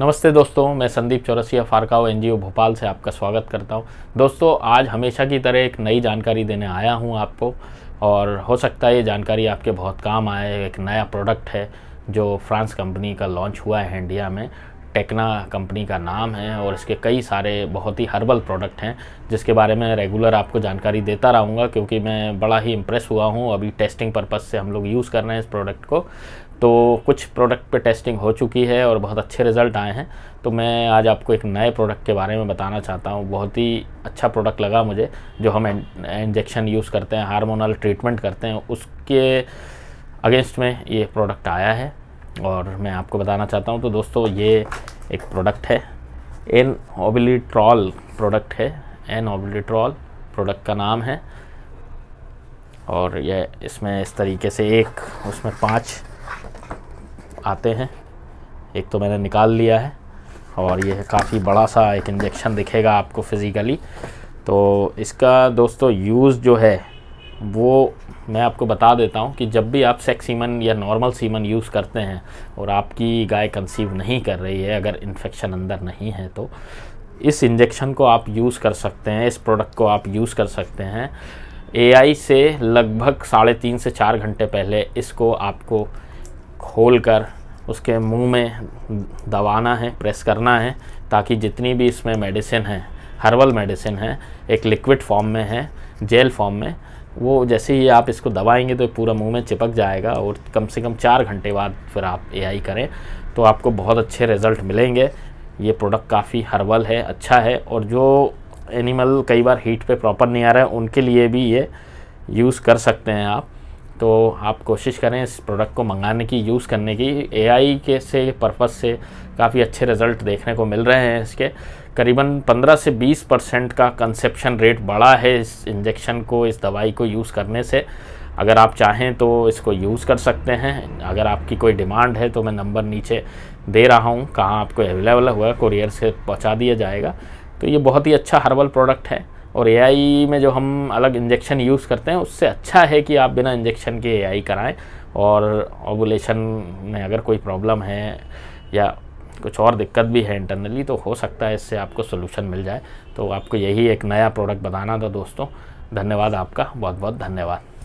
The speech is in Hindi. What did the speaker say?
नमस्ते दोस्तों मैं संदीप चौरसिया फारकाओ एनजीओ भोपाल से आपका स्वागत करता हूं दोस्तों आज हमेशा की तरह एक नई जानकारी देने आया हूं आपको और हो सकता है ये जानकारी आपके बहुत काम आए एक नया प्रोडक्ट है जो फ्रांस कंपनी का लॉन्च हुआ है इंडिया में टेक्ना कंपनी का नाम है और इसके कई सारे बहुत ही हर्बल प्रोडक्ट हैं जिसके बारे में रेगुलर आपको जानकारी देता रहूँगा क्योंकि मैं बड़ा ही इम्प्रेस हुआ हूँ अभी टेस्टिंग पर्पज़ से हम लोग यूज़ कर रहे हैं इस प्रोडक्ट को तो कुछ प्रोडक्ट पे टेस्टिंग हो चुकी है और बहुत अच्छे रिज़ल्ट आए हैं तो मैं आज आपको एक नए प्रोडक्ट के बारे में बताना चाहता हूँ बहुत ही अच्छा प्रोडक्ट लगा मुझे जो हम इंजेक्शन यूज़ करते हैं हार्मोनल ट्रीटमेंट करते हैं उसके अगेंस्ट में ये प्रोडक्ट आया है और मैं आपको बताना चाहता हूँ तो दोस्तों ये एक प्रोडक्ट है एन ओबिलिट्रॉल प्रोडक्ट है एन ओबिलिट्रॉल प्रोडक्ट का नाम है और यह इसमें इस तरीके से एक उसमें पाँच आते हैं एक तो मैंने निकाल लिया है और यह काफ़ी बड़ा सा एक इंजेक्शन दिखेगा आपको फिज़िकली तो इसका दोस्तों यूज़ जो है वो मैं आपको बता देता हूँ कि जब भी आप सेक्स सीमन या नॉर्मल सीमन यूज़ करते हैं और आपकी गाय कंसीव नहीं कर रही है अगर इन्फेक्शन अंदर नहीं है तो इस इंजेक्शन को आप यूज़ कर सकते हैं इस प्रोडक्ट को आप यूज़ कर सकते हैं एआई से लगभग साढ़े तीन से चार घंटे पहले इसको आपको खोल कर उसके मुंह में दबाना है प्रेस करना है ताकि जितनी भी इसमें मेडिसिन है हर्बल मेडिसिन है एक लिक्विड फॉर्म में है जेल फॉर्म में वो जैसे ही आप इसको दबाएंगे तो पूरा मुंह में चिपक जाएगा और कम से कम चार घंटे बाद फिर आप एआई करें तो आपको बहुत अच्छे रिज़ल्ट मिलेंगे ये प्रोडक्ट काफ़ी हर्बल है अच्छा है और जो एनिमल कई बार हीट पे प्रॉपर नहीं आ रहा है उनके लिए भी ये यूज़ कर सकते हैं आप तो आप कोशिश करें इस प्रोडक्ट को मंगाने की यूज़ करने की एआई के से पर्पज़ से काफ़ी अच्छे रिज़ल्ट देखने को मिल रहे हैं इसके करीबन 15 से 20 परसेंट का कंसेप्शन रेट बढ़ा है इस इंजेक्शन को इस दवाई को यूज़ करने से अगर आप चाहें तो इसको यूज़ कर सकते हैं अगर आपकी कोई डिमांड है तो मैं नंबर नीचे दे रहा हूँ कहाँ आपको अवेलेबल हुआ कोरियर से पहुँचा दिया जाएगा तो ये बहुत ही अच्छा हर्बल प्रोडक्ट है और एआई में जो हम अलग इंजेक्शन यूज़ करते हैं उससे अच्छा है कि आप बिना इंजेक्शन के एआई कराएं और ओबुलेशन में अगर कोई प्रॉब्लम है या कुछ और दिक्कत भी है इंटरनली तो हो सकता है इससे आपको सोल्यूशन मिल जाए तो आपको यही एक नया प्रोडक्ट बताना था दोस्तों धन्यवाद आपका बहुत बहुत धन्यवाद